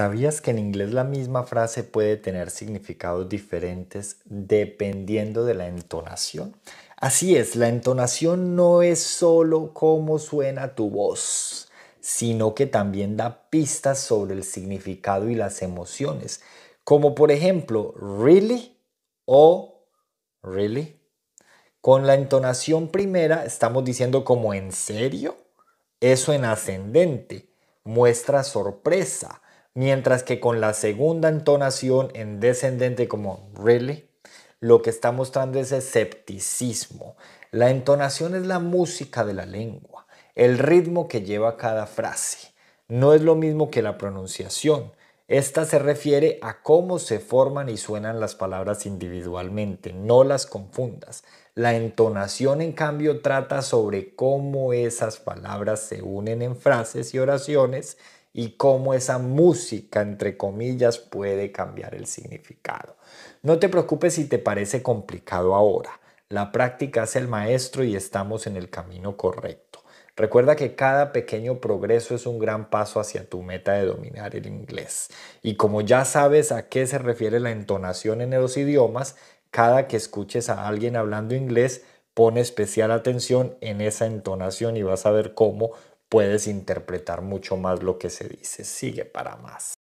¿Sabías que en inglés la misma frase puede tener significados diferentes dependiendo de la entonación? Así es, la entonación no es solo cómo suena tu voz, sino que también da pistas sobre el significado y las emociones, como por ejemplo, really o really. Con la entonación primera estamos diciendo como en serio, eso en ascendente, muestra sorpresa mientras que con la segunda entonación en descendente como really, lo que está mostrando es escepticismo. La entonación es la música de la lengua, el ritmo que lleva cada frase. No es lo mismo que la pronunciación. Esta se refiere a cómo se forman y suenan las palabras individualmente, no las confundas. La entonación, en cambio, trata sobre cómo esas palabras se unen en frases y oraciones y cómo esa música, entre comillas, puede cambiar el significado. No te preocupes si te parece complicado ahora. La práctica es el maestro y estamos en el camino correcto. Recuerda que cada pequeño progreso es un gran paso hacia tu meta de dominar el inglés. Y como ya sabes a qué se refiere la entonación en los idiomas, cada que escuches a alguien hablando inglés, pone especial atención en esa entonación y vas a ver cómo puedes interpretar mucho más lo que se dice. Sigue para más.